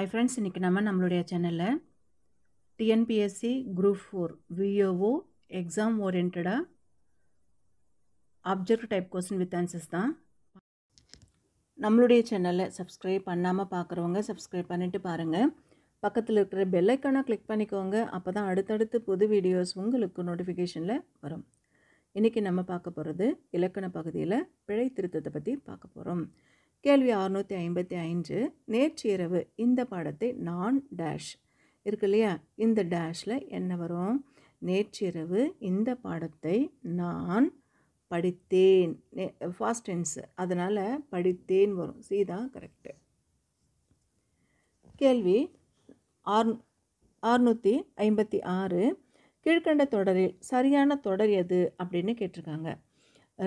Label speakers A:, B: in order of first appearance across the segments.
A: ஐ friends இன்றைக்கி நம்ம நம்மளுடைய சேனலில் TNPSC group four VAO exam ஓரியன்டாக object type question with answers தான் நம்மளுடைய சேனலை சப்ஸ்கிரைப் பண்ணாமல் பார்க்குறவங்க சப்ஸ்கிரைப் பண்ணிவிட்டு பாருங்கள் பக்கத்தில் இருக்கிற பெல்லைக்கானை கிளிக் பண்ணிக்கோங்க அப்போ தான் அடுத்தடுத்து புது வீடியோஸ் உங்களுக்கு நோட்டிஃபிகேஷனில் வரும் இன்றைக்கி நம்ம பார்க்க போகிறது இலக்கண பகுதியில் பிழை திருத்தத்தை பற்றி பார்க்க போகிறோம் கேள்வி அறுநூற்றி ஐம்பத்தி ஐந்து நேற்று இரவு இந்த பாடத்தை நான் டேஷ் இருக்கு இல்லையா இந்த டேஷில் என்ன வரும் நேற்று இரவு இந்த பாடத்தை நான் படித்தேன் நே ஃபாஸ்ட் டென்ஸு அதனால் படித்தேன் வரும் சீதா கரெக்டு கேள்வி ஆறு அறுநூற்றி ஐம்பத்தி ஆறு கீழ்கண்ட தொடரில் சரியான தொடர் எது அப்படின்னு கேட்டிருக்காங்க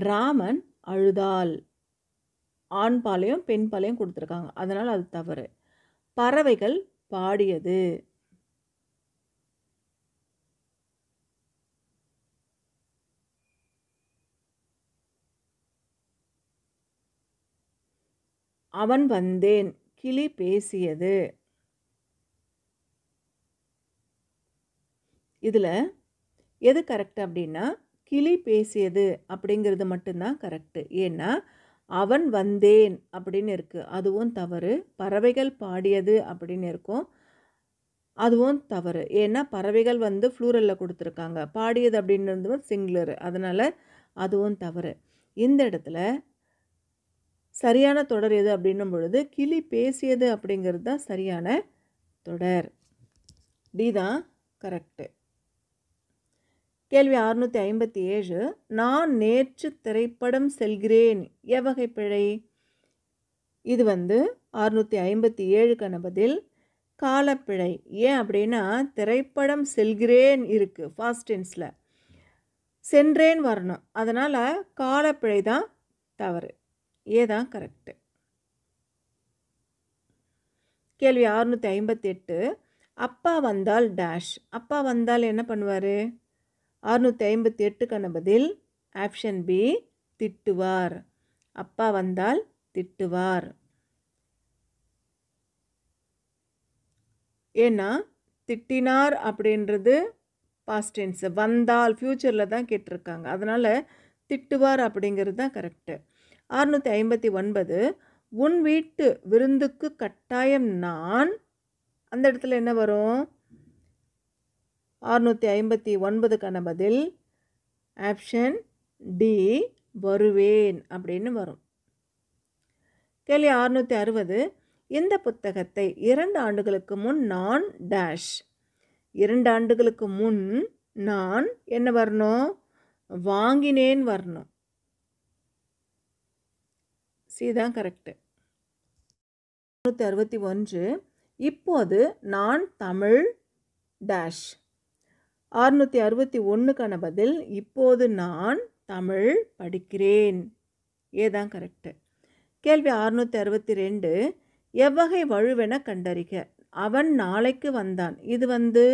A: ராமன் அழுதாள் ஆண் பாலையும் பெண் பாலையும் கொடுத்துருக்காங்க அதனால் அது தவறு பறவைகள் பாடியது அவன் வந்தேன் கிளி பேசியது இதில் எது கரெக்ட் அப்படின்னா கிளி பேசியது அப்படிங்கிறது மட்டும்தான் கரெக்டு ஏன்னா அவன் வந்தேன் அப்படின்னு இருக்குது அதுவும் தவறு பறவைகள் பாடியது அப்படின்னு இருக்கும் அதுவும் தவறு ஏன்னா பறவைகள் வந்து ஃப்ளூரலில் கொடுத்துருக்காங்க பாடியது அப்படின்னு அப்படின்றது சிங்குலர் அதனால் அதுவும் தவறு இந்த இடத்துல சரியான தொடர் எது அப்படின்னும் பொழுது கிளி பேசியது அப்படிங்கிறது தான் சரியான தொடர் டி தான் கரெக்டு கேள்வி அறுநூத்தி ஐம்பத்தி ஏழு நான் நேற்று திரைப்படம் செல்கிறேன் எவ்வகை பிழை இது வந்து அறுநூற்றி ஐம்பத்தி ஏழு கணபதில் காலப்பிழை ஏன் அப்படின்னா திரைப்படம் செல்கிறேன் இருக்குது ஃபாஸ்ட் டென்ஸில் சென்றேன் வரணும் அதனால் காலப்பிழை தான் தவறு ஏதான் கரெக்டு கேள்வி அறுநூத்தி ஐம்பத்தி எட்டு அப்பா வந்தால் டேஷ் அப்பா வந்தால் என்ன பண்ணுவார் அறுநூற்றி ஐம்பத்தி எட்டுக்கான பதில் ஆப்ஷன் பி திட்டுவார் அப்பா வந்தால் திட்டுவார் ஏன்னா திட்டினார் அப்படின்றது பாஸ்ட் வந்தால் ஃப்யூச்சரில் தான் கேட்டிருக்காங்க அதனால் திட்டுவார் அப்படிங்கிறது தான் கரெக்டு அறுநூற்றி ஐம்பத்தி ஒன்பது உன் வீட்டு விருந்துக்கு கட்டாயம் நான் அந்த இடத்துல என்ன வரும் அறுநூற்றி ஐம்பத்தி ஒன்பதுக்கான பதில் ஆப்ஷன் டி வருவேன் அப்படின்னு வரும் கேள்வி அறுநூற்றி அறுபது இந்த புத்தகத்தை இரண்டு ஆண்டுகளுக்கு முன் நான் டேஷ் இரண்டு ஆண்டுகளுக்கு முன் நான் என்ன வரணும் வாங்கினேன் வரணும் சிதான் தான் கரெக்டு அறுநூற்றி அறுபத்தி ஒன்று இப்போது நான் தமிழ் டேஷ் அறுநூத்தி அறுபத்தி ஒன்றுக்கான பதில் இப்போது நான் தமிழ் படிக்கிறேன் ஏதான் கரெக்டு கேள்வி அறுநூத்தி அறுபத்தி ரெண்டு எவ்வகை வழுவென கண்டறிக அவன் நாளைக்கு வந்தான் இது வந்து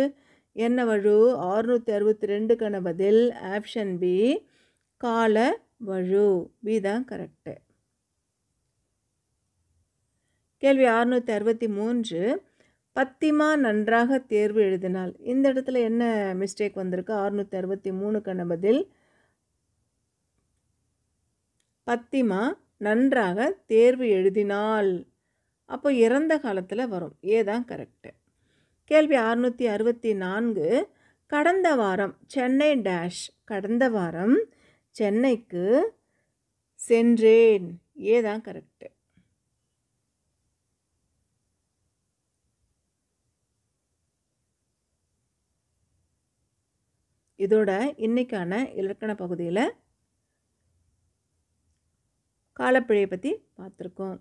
A: என்ன வழு அறுநூத்தி அறுபத்தி ரெண்டுக்கான பதில் ஆப்ஷன் பி கால வழு பி தான் கரெக்டு கேள்வி அறுநூத்தி அறுபத்தி மூன்று பத்திமா நன்றாக தேர்வு எழுதினாள் இந்த இடத்துல என்ன மிஸ்டேக் வந்திருக்கு அறுநூத்தி அறுபத்தி மூணுக்கான பதில் பத்திமா நன்றாக தேர்வு எழுதினாள் அப்போ இறந்த காலத்தில் வரும் ஏதான் கரெக்டு கேள்வி அறுநூத்தி அறுபத்தி நான்கு கடந்த வாரம் சென்னை டேஷ் கடந்த வாரம் சென்னைக்கு சென்றேன் ஏதான் கரெக்டு இதோட இன்றைக்கான இலக்கண பகுதியில் காலப்பிழையை பற்றி பார்த்துருக்கோம்